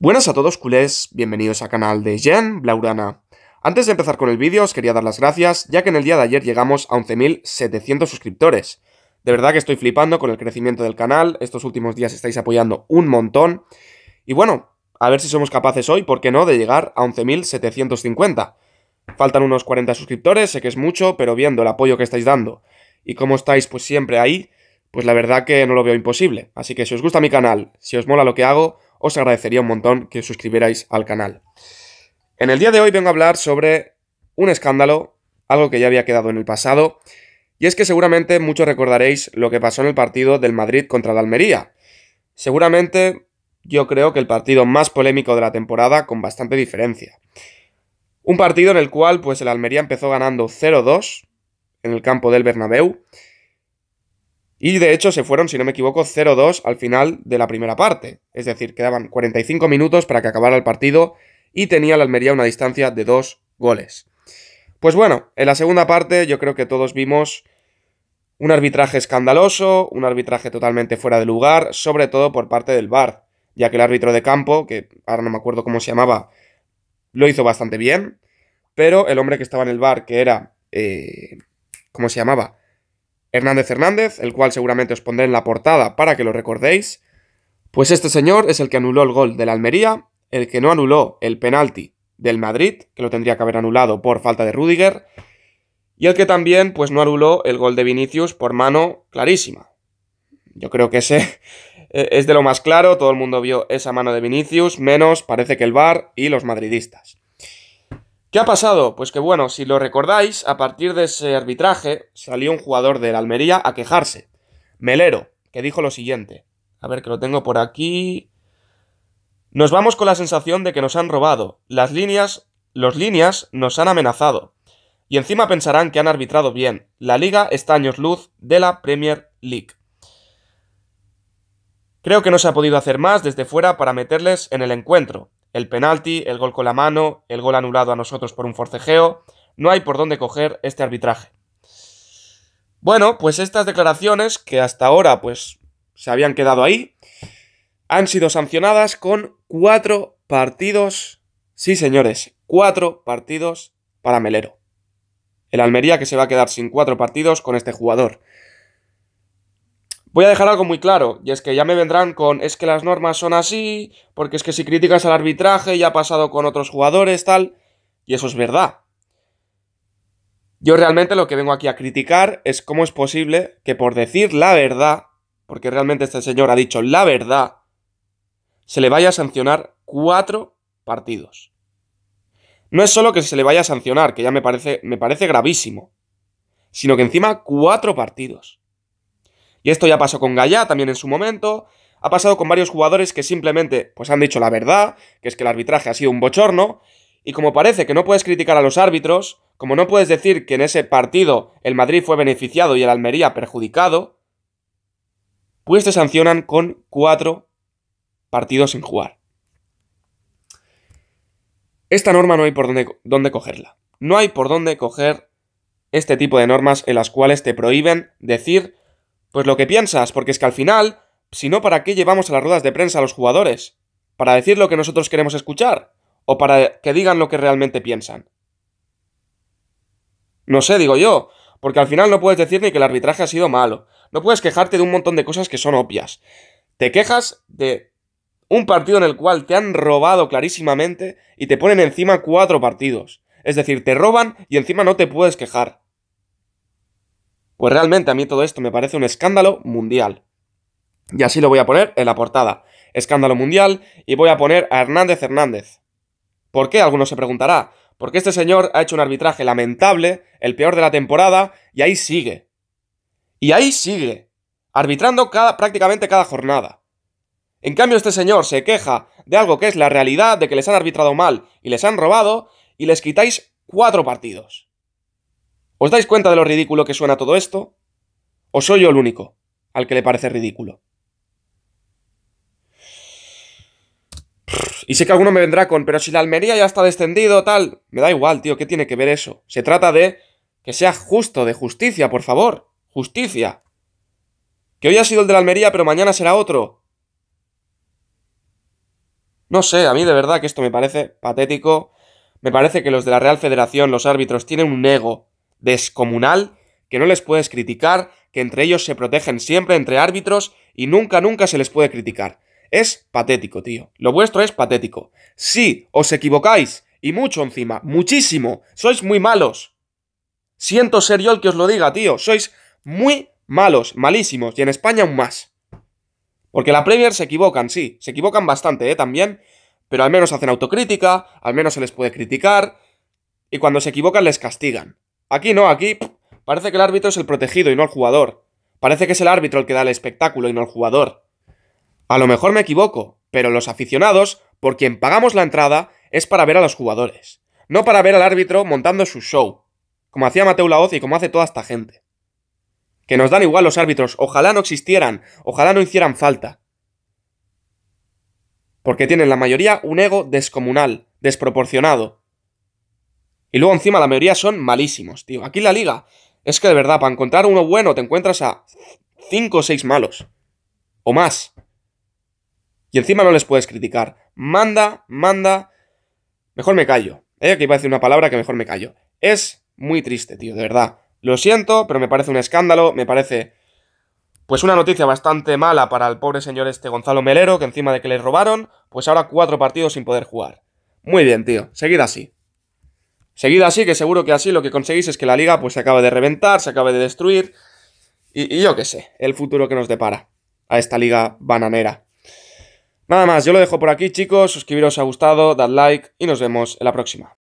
Buenas a todos culés, bienvenidos a canal de Jen, Blaurana. Antes de empezar con el vídeo os quería dar las gracias, ya que en el día de ayer llegamos a 11.700 suscriptores. De verdad que estoy flipando con el crecimiento del canal, estos últimos días estáis apoyando un montón. Y bueno, a ver si somos capaces hoy, ¿por qué no?, de llegar a 11.750. Faltan unos 40 suscriptores, sé que es mucho, pero viendo el apoyo que estáis dando y cómo estáis pues siempre ahí, pues la verdad que no lo veo imposible. Así que si os gusta mi canal, si os mola lo que hago, os agradecería un montón que os suscribierais al canal. En el día de hoy vengo a hablar sobre un escándalo, algo que ya había quedado en el pasado, y es que seguramente muchos recordaréis lo que pasó en el partido del Madrid contra la Almería. Seguramente yo creo que el partido más polémico de la temporada con bastante diferencia. Un partido en el cual pues el Almería empezó ganando 0-2 en el campo del Bernabéu y de hecho se fueron, si no me equivoco, 0-2 al final de la primera parte. Es decir, quedaban 45 minutos para que acabara el partido y tenía la Almería una distancia de dos goles. Pues bueno, en la segunda parte yo creo que todos vimos un arbitraje escandaloso, un arbitraje totalmente fuera de lugar, sobre todo por parte del VAR, ya que el árbitro de campo, que ahora no me acuerdo cómo se llamaba, lo hizo bastante bien, pero el hombre que estaba en el VAR, que era... Eh, ¿Cómo se llamaba? Hernández Hernández, el cual seguramente os pondré en la portada para que lo recordéis, pues este señor es el que anuló el gol de la Almería, el que no anuló el penalti del Madrid, que lo tendría que haber anulado por falta de Rudiger, y el que también pues no anuló el gol de Vinicius por mano clarísima. Yo creo que ese e-, es de lo más claro, todo el mundo vio esa mano de Vinicius, menos parece que el Bar y los madridistas. ¿Qué ha pasado? Pues que bueno, si lo recordáis, a partir de ese arbitraje salió un jugador de la Almería a quejarse. Melero, que dijo lo siguiente. A ver que lo tengo por aquí. Nos vamos con la sensación de que nos han robado. Las líneas, los líneas nos han amenazado. Y encima pensarán que han arbitrado bien. La liga está años luz de la Premier League. Creo que no se ha podido hacer más desde fuera para meterles en el encuentro. El penalti, el gol con la mano, el gol anulado a nosotros por un forcejeo. No hay por dónde coger este arbitraje. Bueno, pues estas declaraciones, que hasta ahora pues se habían quedado ahí, han sido sancionadas con cuatro partidos. Sí, señores, cuatro partidos para Melero. El Almería que se va a quedar sin cuatro partidos con este jugador. Voy a dejar algo muy claro, y es que ya me vendrán con es que las normas son así, porque es que si criticas al arbitraje ya ha pasado con otros jugadores, tal, y eso es verdad. Yo realmente lo que vengo aquí a criticar es cómo es posible que por decir la verdad, porque realmente este señor ha dicho la verdad, se le vaya a sancionar cuatro partidos. No es solo que se le vaya a sancionar, que ya me parece, me parece gravísimo, sino que encima cuatro partidos. Y esto ya pasó con Gallá también en su momento. Ha pasado con varios jugadores que simplemente pues han dicho la verdad, que es que el arbitraje ha sido un bochorno. Y como parece que no puedes criticar a los árbitros, como no puedes decir que en ese partido el Madrid fue beneficiado y el Almería perjudicado, pues te sancionan con cuatro partidos sin jugar. Esta norma no hay por dónde, dónde cogerla. No hay por dónde coger este tipo de normas en las cuales te prohíben decir pues lo que piensas, porque es que al final, si no, ¿para qué llevamos a las ruedas de prensa a los jugadores? ¿Para decir lo que nosotros queremos escuchar? ¿O para que digan lo que realmente piensan? No sé, digo yo, porque al final no puedes decir ni que el arbitraje ha sido malo, no puedes quejarte de un montón de cosas que son obvias. Te quejas de un partido en el cual te han robado clarísimamente y te ponen encima cuatro partidos. Es decir, te roban y encima no te puedes quejar. Pues realmente a mí todo esto me parece un escándalo mundial. Y así lo voy a poner en la portada. Escándalo mundial y voy a poner a Hernández Hernández. ¿Por qué? Algunos se preguntará. Porque este señor ha hecho un arbitraje lamentable, el peor de la temporada, y ahí sigue. Y ahí sigue. Arbitrando cada, prácticamente cada jornada. En cambio, este señor se queja de algo que es la realidad, de que les han arbitrado mal y les han robado, y les quitáis cuatro partidos. ¿Os dais cuenta de lo ridículo que suena todo esto? ¿O soy yo el único al que le parece ridículo? Y sé que alguno me vendrá con, pero si la Almería ya está descendido, tal. Me da igual, tío, ¿qué tiene que ver eso? Se trata de que sea justo, de justicia, por favor. Justicia. Que hoy ha sido el de la Almería, pero mañana será otro. No sé, a mí de verdad que esto me parece patético. Me parece que los de la Real Federación, los árbitros, tienen un ego descomunal, que no les puedes criticar, que entre ellos se protegen siempre entre árbitros y nunca, nunca se les puede criticar. Es patético, tío. Lo vuestro es patético. Si os equivocáis, y mucho encima, muchísimo, sois muy malos. Siento ser yo el que os lo diga, tío. Sois muy malos, malísimos, y en España aún más. Porque la Premier se equivocan, sí, se equivocan bastante, ¿eh? También, pero al menos hacen autocrítica, al menos se les puede criticar, y cuando se equivocan les castigan. Aquí no, aquí parece que el árbitro es el protegido y no el jugador. Parece que es el árbitro el que da el espectáculo y no el jugador. A lo mejor me equivoco, pero los aficionados, por quien pagamos la entrada, es para ver a los jugadores, no para ver al árbitro montando su show, como hacía Mateo Laoz y como hace toda esta gente. Que nos dan igual los árbitros, ojalá no existieran, ojalá no hicieran falta. Porque tienen la mayoría un ego descomunal, desproporcionado, y luego encima la mayoría son malísimos, tío. Aquí en la liga es que de verdad, para encontrar uno bueno te encuentras a 5 o 6 malos. O más. Y encima no les puedes criticar. Manda, manda. Mejor me callo. ¿eh? Que iba a decir una palabra que mejor me callo. Es muy triste, tío, de verdad. Lo siento, pero me parece un escándalo, me parece... Pues una noticia bastante mala para el pobre señor este Gonzalo Melero, que encima de que le robaron, pues ahora cuatro partidos sin poder jugar. Muy bien, tío, seguid así. Seguida así, que seguro que así lo que conseguís es que la liga pues se acabe de reventar, se acabe de destruir. Y, yo qué sé, el futuro que nos depara a esta liga bananera. Nada más, yo lo dejo por aquí, chicos. Suscribiros ha gustado, dad like y nos vemos en la próxima.